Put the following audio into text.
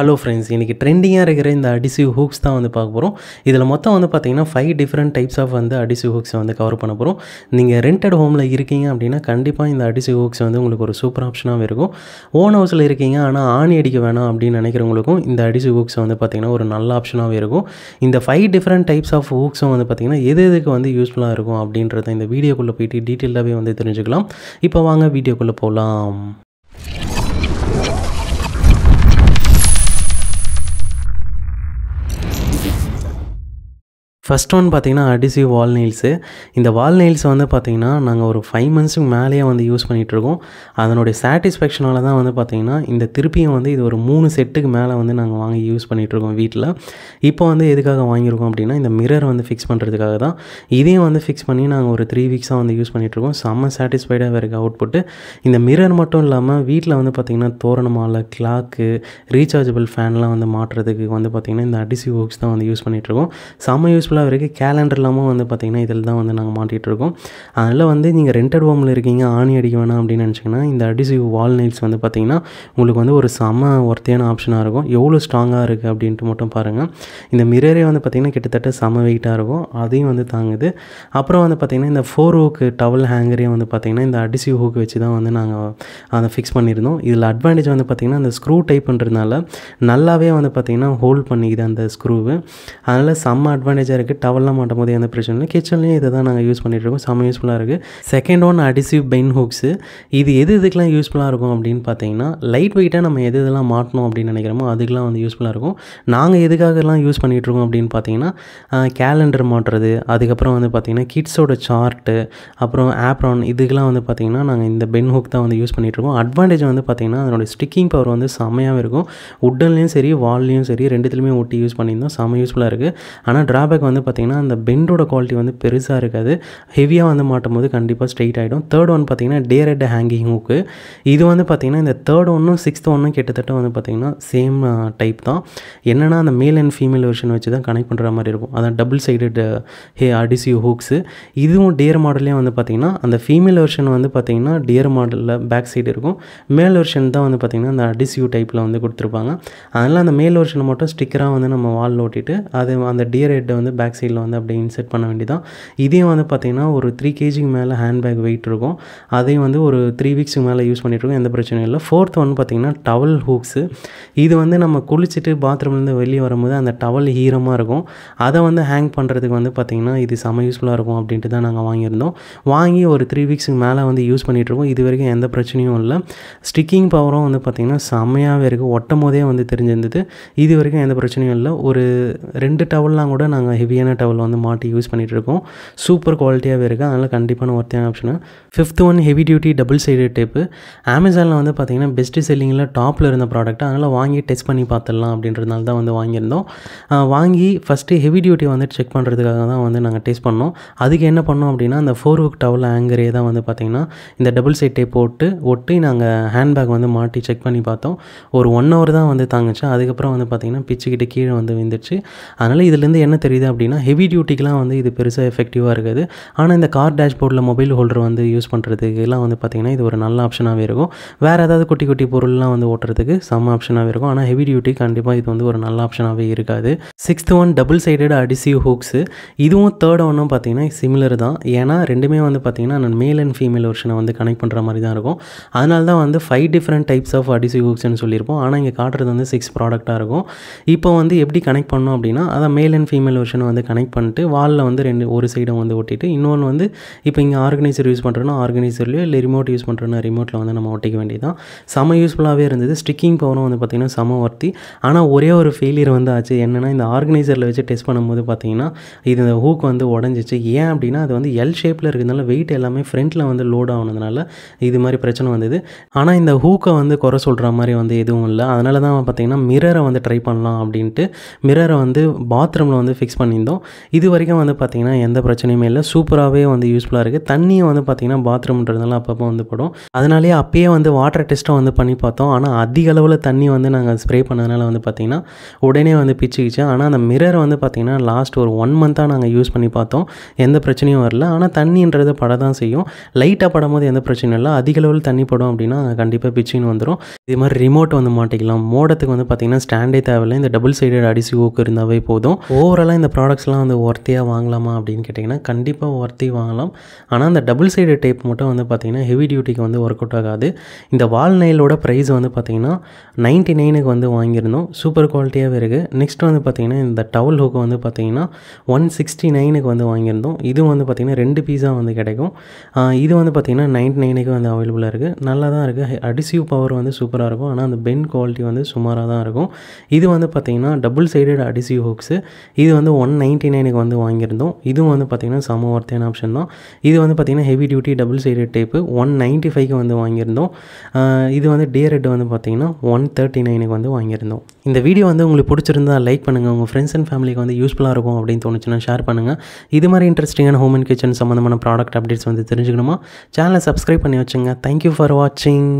hello friends இன்றைக்கி ட்ரெண்டிங்காக இருக்கிற இந்த அடிசிவ் ஹூக்ஸ் தான் வந்து பார்க்க போகிறோம் இதில் மொத்தம் வந்து பார்த்திங்கன்னா ஃபைவ் டிஃப்ரெண்ட் டைப்ஸ் ஆஃப் வந்து அடிசிவ் ஹூக்ஸை வந்து கவர் பண்ண போகிறோம் நீங்கள் ரெண்டட் ஹோமில் இருக்கீங்க அப்படின்னா கண்டிப்பாக இந்த அடிசிவ் ஹூக்ஸ் வந்து உங்களுக்கு ஒரு சூப்பர் ஆப்ஷனாகவும் இருக்கும் ஓன் ஹவுஸில் இருக்கீங்க ஆனால் ஆணி அடிக்க வேணாம் அப்படின்னு நினைக்கிறவங்களுக்கும் இந்த அடிசிவ் ஹூக்ஸ் வந்து பார்த்திங்கன்னா ஒரு நல்ல ஆப்ஷனாகவும் இருக்கும் இந்த ஃபைவ் டிஃப்ரெண்ட் டைப்ஸ் ஆஃப் ஹூக்ஸும் வந்து பார்த்திங்கன்னா எது எதுக்கு வந்து யூஸ்ஃபுல்லாக இருக்கும் அப்படின்றத இந்த வீடியோக்குள்ளே போயிட்டு டீட்டெயிலாகவே வந்து தெரிஞ்சுக்கலாம் இப்போ வாங்க வீடியோக்குள்ளே போகலாம் ஃபஸ்ட் ஒன் பார்த்திங்கன்னா அடிசிவ் வால் நெயில்ஸு இந்த வால் நெயில்ஸ் வந்து பார்த்திங்கன்னா நாங்கள் ஒரு ஃபைவ் மந்த்ஸுக்கு மேலேயே வந்து யூஸ் பண்ணிகிட்ருக்கோம் அதனுடைய சாட்டிஸ்ஃபேக்ஷனால் தான் வந்து பார்த்திங்கன்னா இந்த திருப்பியும் வந்து இது ஒரு மூணு செட்டுக்கு மேலே வந்து நாங்கள் வாங்கி யூஸ் பண்ணிகிட்ருக்கோம் வீட்டில் இப்போ வந்து எதுக்காக வாங்கியிருக்கோம் அப்படின்னா இந்த மிரர் வந்து ஃபிக்ஸ் பண்ணுறதுக்காக தான் இதையும் வந்து ஃபிக்ஸ் பண்ணி நாங்கள் ஒரு த்ரீ வீக்ஸாக வந்து யூஸ் பண்ணிகிட்ருக்கோம் செம்ம சாட்டிஸ்ஃபைடாக இருக்குது அவுட்புட்டு இந்த மிரர் மட்டும் இல்லாமல் வீட்டில் வந்து பார்த்திங்கன்னா தோரணமால கிளாக்கு ரீசார்ஜபிள் ஃபேன்லாம் வந்து மாட்டுறதுக்கு வந்து பார்த்திங்கன்னா இந்த அடிசிவ் ஒர்க்ஸ் தான் வந்து யூஸ் பண்ணிகிட்ருக்கோம் செம்ம யூஸ்ஃபுல்லாக ஃபுல்லாக வரைக்கும் கேலண்டர் இல்லாமல் வந்து பார்த்திங்கன்னா இதில் தான் வந்து நாங்கள் மாட்டிகிட்ருக்கோம் அதனால் வந்து நீங்கள் ரெண்டட் ஹோமில் இருக்கீங்க ஆணி அடிக்க வேணாம் அப்படின்னு நினச்சிங்கன்னா இந்த அடிசிவ் வால் நெயில்ஸ் வந்து பார்த்திங்கன்னா உங்களுக்கு வந்து ஒரு செம ஒர்த்தியான ஆப்ஷனாக இருக்கும் எவ்வளோ ஸ்ட்ராங்காக இருக்குது அப்படின்ட்டு மட்டும் பாருங்கள் இந்த மிரரே வந்து பார்த்திங்கன்னா கிட்டத்தட்ட செம வெயிட்டாக இருக்கும் அதையும் வந்து தாங்குது அப்புறம் வந்து பார்த்திங்கன்னா இந்த ஃபோர் ஹூக்கு டவல் ஹேங்கரே வந்து பார்த்திங்கன்னா இந்த அடிசிவ் ஹூக் வச்சு தான் வந்து நாங்கள் அதை ஃபிக்ஸ் பண்ணியிருந்தோம் இதில் அட்வான்டேஜ் வந்து பார்த்திங்கன்னா அந்த ஸ்க்ரூ டைப் பண்ணுறதுனால நல்லாவே வந்து பார்த்திங்கன்னா ஹோல்ட் பண்ணிக்குது அந்த ஸ்க்ரூவு அதனால் செம்ம அட்வான்டேஜாக இருக்குது இருக்குது டவல்லாம் மாட்டும் போது எந்த பிரச்சனையும் கிச்சன்லேயும் இதை தான் நாங்கள் யூஸ் பண்ணிகிட்ருக்கோம் செம்ம யூஸ்ஃபுல்லாக இருக்குது செகண்ட் ஒன் அடிசிவ் பெயின் ஹூக்ஸு இது எது இதுக்கெலாம் யூஸ்ஃபுல்லாக இருக்கும் அப்படின்னு பார்த்தீங்கன்னா லைட் வெயிட்டாக நம்ம எது இதெல்லாம் மாட்டணும் அப்படின்னு நினைக்கிறோமோ அதுக்கெலாம் வந்து யூஸ்ஃபுல்லாக இருக்கும் நாங்கள் எதுக்காகலாம் யூஸ் பண்ணிகிட்ருக்கோம் அப்படின்னு பார்த்தீங்கன்னா கேலண்டர் மாட்டுறது அதுக்கப்புறம் வந்து பார்த்திங்கன்னா கிட்ஸோட சார்ட்டு அப்புறம் ஆப்ரான் இதுக்கெலாம் வந்து பார்த்திங்கன்னா நாங்கள் இந்த பென் ஹுக் தான் வந்து யூஸ் பண்ணிகிட்ருக்கோம் அட்வான்டேஜ் வந்து பார்த்திங்கன்னா அதனோட ஸ்டிக்கிங் பவர் வந்து செம்மையாக இருக்கும் உட்டன்லேயும் சரி வால்லையும் சரி ரெண்டுத்துலையுமே ஒட்டி யூஸ் பண்ணியிருந்தோம் செம்ம யூஸ்ஃபுல்லாக இருக்குது ஆனால் ட்ராபேக் வந்து பார்த்திங்கன்னா அந்த பெண்டோட குவாலிட்டி வந்து பெருசாக இருக்காது ஹெவியாக வந்து மாட்டும் போது கண்டிப்பாக ஸ்ட்ரெயிட் ஆகிடும் தேர்ட் ஒன் பார்த்திங்கன்னா டே ஹேங்கிங் ஹூக்கு இது வந்து பார்த்திங்கன்னா இந்த தேர்ட் ஒன்றும் சிக்ஸ்த் ஒன்றும் கிட்டத்தட்ட வந்து பார்த்திங்கன்னா சேம் டைப் தான் என்னென்னா அந்த மேல் அண்ட் ஃபீமேல் வெர்ஷன் வச்சு தான் கனெக்ட் பண்ணுற மாதிரி இருக்கும் அதான் டபுள் சைடட் ஹே அடிசியூ ஹூக்ஸு இதுவும் டியர் மாடல்லேயே வந்து பார்த்திங்கன்னா அந்த ஃபீமேல் வெர்ஷன் வந்து பார்த்திங்கன்னா டியர் மாடலில் பேக் சைடு இருக்கும் மேல் வெர்ஷன் தான் வந்து பார்த்திங்கன்னா அந்த அடிசியூ டைப்பில் வந்து கொடுத்துருப்பாங்க அதனால் அந்த மேல் வெர்ஷனை மட்டும் ஸ்டிக்கராக வந்து நம்ம வால் ஓட்டிட்டு அது அந்த டியர் ஹெட்டை வந்து பேக் சைடில் வந்து அப்படியே இன்செர்ட் பண்ண வேண்டியதான் இதையும் வந்து பார்த்தீங்கன்னா ஒரு த்ரீ கேஜிக்கு மேலே ஹேண்ட் பேக் வெயிட் இருக்கும் அதையும் வந்து ஒரு த்ரீ வீக்ஸுக்கு மேலே யூஸ் பண்ணிகிட்ருக்கோம் எந்த பிரச்சனையும் இல்லை ஃபோர்த் வந்து பார்த்திங்கன்னா டவல் ஹூக்ஸு இது வந்து நம்ம குளிச்சுட்டு பாத்ரூம்லேருந்து வெளியே வரும்போது அந்த டவல் ஈரமாக இருக்கும் அதை வந்து ஹேங் பண்ணுறதுக்கு வந்து பார்த்திங்கன்னா இது செம யூஸ்ஃபுல்லாக இருக்கும் அப்படின்ட்டு தான் நாங்கள் வாங்கியிருந்தோம் வாங்கி ஒரு த்ரீ வீக்ஸுக்கு மேலே வந்து யூஸ் பண்ணிகிட்ருக்கோம் இது வரைக்கும் எந்த பிரச்சனையும் இல்லை ஸ்டிக்கிங் பவரும் வந்து பார்த்திங்கன்னா செம்மையாகவே இருக்குது ஒட்டும் போதே வந்து தெரிஞ்சிருந்தது இது வரைக்கும் எந்த பிரச்சனையும் இல்லை ஒரு ரெண்டு டவல்லாம் கூட நாங்கள் ஹெவியான டவல் வந்து மாட்டி யூஸ் பண்ணிகிட்டு இருக்கோம் சூப்பர் குவாலிட்டியாகவே இருக்குது அதனால் கண்டிப்பான ஒர்த்தியான option fifth one heavy duty double side tape அமேசானில் வந்து பார்த்திங்கன்னா பெஸ்ட்டு செல்லிங்கில் டாப்பில் இருந்த ப்ராடக்ட் அதனால் வாங்கி டெஸ்ட் பண்ணி பார்த்துடலாம் அப்படின்றதுனால தான் வந்து வாங்கியிருந்தோம் வாங்கி ஃபஸ்ட்டு ஹெவி டியூட்டி வந்து செக் பண்ணுறதுக்காக தான் வந்து நாங்கள் டெஸ்ட் பண்ணோம் அதுக்கு என்ன பண்ணோம் அப்படின்னா அந்த ஃபோர் ஒர்க் டவல் ஆங்கரே தான் வந்து பார்த்திங்கன்னா இந்த டபுள் சைட் டேப் போட்டு ஒட்டி நாங்கள் ஹேண்ட்பேக் வந்து மாட்டி செக் பண்ணி பார்த்தோம் ஒரு ஒன் ஹவர் தான் வந்து தாங்குச்சு அதுக்கப்புறம் வந்து பார்த்திங்கன்னா பிச்சுக்கிட்டு கீழே வந்து விழுந்துச்சு அதனால் இதுலேருந்து என்ன தெரியுது அப்படின்னா ஹெவி டியூட்டிக்கெலாம் வந்து இது பெருசாக எஃபெக்டிவாக இருக்குது ஆனால் இந்த கார் டேஷ்போர்டில் மொபைல் ஹோல்டர் வந்து யூஸ் பண்ணுறதுக்குலாம் வந்து பார்த்திங்கன்னா இது ஒரு நல்ல ஆப்ஷனாகவே இருக்கும் வேறு ஏதாவது குட்டி குட்டி பொருள்லாம் வந்து ஓட்டுறதுக்கு செம்ம ஆப்ஷனாகவே இருக்கும் ஆனால் ஹெவி டியூட்டி கண்டிப்பாக இது வந்து ஒரு நல்ல ஆப்ஷனாகவே இருக்காது sixth one double sided adhesive hooks இதுவும் தேர்ட் ஒன்றும் பார்த்திங்கன்னா சிமிலர் தான் ஏன்னா ரெண்டுமே வந்து பார்த்திங்கன்னா மேல் அண்ட் ஃபீமேல் வருஷனை வந்து கனெக்ட் பண்ணுற மாதிரி தான் இருக்கும் அதனால தான் வந்து five different types of adhesive ஹூக்ஸ்னு சொல்லியிருப்போம் ஆனால் இங்கே காட்டுறது வந்து சிக்ஸ் ப்ராடக்டாக இருக்கும் இப்போ வந்து எப்படி கனெக்ட் பண்ணோம் அப்படின்னா அதான் மேல் அண்ட் ஃபீமேல் வருஷன் வந்து கனெக்ட் பண்ணிட்டு வாலில் வந்து ரெண்டு ஒரு சைடை வந்து ஒட்டிட்டு இன்னொன்று வந்து இப்போ இங்கே ஆர்கனைசர் யூஸ் பண்ணுறோன்னா ஆர்கனைசர்லையோ இல்லை ரிமோட் யூஸ் பண்ணுறோன்னா ரிமோட்டில் வந்து நம்ம ஒட்டிக்க வேண்டியதான் செம யூஸ்ஃபுல்லாகவே இருந்தது ஸ்டிக்கிங் பவரும் வந்து பார்த்திங்கன்னா செம ஒர்த்தி ஆனால் ஒரே ஒரு ஃபெயிலியர் வந்து ஆச்சு என்னென்னா இந்த ஆர்கனைசரில் வச்சு டெஸ்ட் பண்ணும்போது பார்த்திங்கன்னா இது இந்த ஹூக் வந்து உடஞ்சிச்சு ஏன் அப்படின்னா அது வந்து எல் ஷேப்பில் இருக்கிறதுனால வெயிட் எல்லாமே ஃப்ரண்ட்டில் வந்து லோட் ஆனதுனால இது மாதிரி பிரச்சனை வந்தது ஆனால் இந்த ஹூக்கை வந்து குறை சொல்கிற மாதிரி வந்து எதுவும் இல்லை அதனால தான் பார்த்திங்கன்னா மிரரை வந்து ட்ரை பண்ணலாம் அப்படின்ட்டு மிரரை வந்து பாத்ரூமில் வந்து ஃபிக்ஸ் பண்ணி வாங்கியிருந்தோம் இது வரைக்கும் வந்து பார்த்திங்கன்னா எந்த பிரச்சனையுமே இல்லை சூப்பராகவே வந்து யூஸ்ஃபுல்லாக இருக்குது தண்ணியை வந்து பார்த்திங்கன்னா பாத்ரூம்ன்றதுனால அப்பப்போ வந்து படும் அதனாலே அப்பயே வந்து வாட்டர் டெஸ்ட்டும் வந்து பண்ணி பார்த்தோம் ஆனால் அதிக அளவில் தண்ணி வந்து நாங்கள் ஸ்ப்ரே பண்ணதுனால வந்து பார்த்திங்கன்னா உடனே வந்து பிச்சுக்கிச்சு ஆனால் அந்த மிரர் வந்து பார்த்திங்கன்னா லாஸ்ட் ஒரு ஒன் மந்த்தாக நாங்கள் யூஸ் பண்ணி பார்த்தோம் எந்த பிரச்சனையும் வரல ஆனால் தண்ணின்றது பட தான் செய்யும் லைட்டாக படம் போது எந்த பிரச்சனையும் இல்லை அதிக அளவில் தண்ணி படும் அப்படின்னா கண்டிப்பாக பிச்சுன்னு வந்துடும் இது மாதிரி ரிமோட் வந்து மாட்டிக்கலாம் மோடத்துக்கு வந்து பார்த்திங்கன்னா ஸ்டாண்டே தேவையில்லை இந்த டபுள் சைடட் அடிசி ஓக்கு இருந்தாவே போதும் ஓவராலாக இந்த ப்ராடக்ட் ப்ராடக்ட்ஸ்லாம் வந்து ஒர்த்தியாக வாங்கலாமா அப்படின்னு கேட்டிங்கன்னா கண்டிப்பாக ஒர்த்தி வாங்கலாம் ஆனால் அந்த டபுள் சைடு டேப் மட்டும் வந்து பார்த்திங்கன்னா ஹெவி டியூட்டிக்கு வந்து ஒர்க் அவுட் ஆகாது இந்த வால் நெயிலோட ப்ரைஸ் வந்து பார்த்திங்கன்னா நைன்ட்டி நைனுக்கு வந்து வாங்கியிருந்தோம் சூப்பர் குவாலிட்டியாகவே இருக்குது நெக்ஸ்ட் வந்து பார்த்திங்கன்னா இந்த டவல் ஹூக்கு வந்து பார்த்திங்கன்னா ஒன் சிக்ஸ்டி நைனுக்கு வந்து வாங்கியிருந்தோம் இது வந்து பார்த்திங்கன்னா ரெண்டு பீஸாக வந்து கிடைக்கும் இது வந்து பார்த்திங்கன்னா நைன்ட்டி நைனுக்கு வந்து அவைலபிளாக இருக்குது நல்லா தான் இருக்குது அடிசிவ் பவர் வந்து சூப்பராக இருக்கும் ஆனால் அந்த பென் குவாலிட்டி வந்து சுமாராக தான் இருக்கும் இது வந்து பார்த்திங்கன்னா டபுள் சைடட் அடிசிவ் ஹூக்ஸு இது வந்து ஒன் நைன்ட்டி நைனுக்கு வந்து வாங்கியிருந்தோம் இதுவும் வந்து பார்த்திங்கன்னா சம ஒர்த்தியான ஆப்ஷன் தான் இது வந்து பார்த்திங்கன்னா heavy duty double sided tape one ninety ஃபைவ்க்கு வந்து வாங்கியிருந்தோம் இது வந்து டே ரெட் வந்து பார்த்திங்கன்னா ஒன் தேர்ட்டி நைனுக்கு வந்து வாங்கியிருந்தோம் இந்த வீடியோ வந்து உங்களுக்கு பிடிச்சிருந்தா லைக் பண்ணுங்கள் உங்கள் ஃப்ரெண்ட்ஸ் அண்ட் ஃபேமிலிக்கு வந்து யூஸ்ஃபுல்லாக இருக்கும் அப்படின்னு தோணுச்சுன்னா ஷேர் பண்ணுங்கள் இது மாதிரி இன்ட்ரெஸ்டிங்கான ஹோம் அண்ட் கிச்சன் சம்மந்தமான ப்ராடக்ட் அப்டேட்ஸ் வந்து தெரிஞ்சுக்கணுமா சேனலை சப்ஸ்கிரைப் பண்ணி வச்சுங்க தேங்க்யூ ஃபார் வாட்சிங்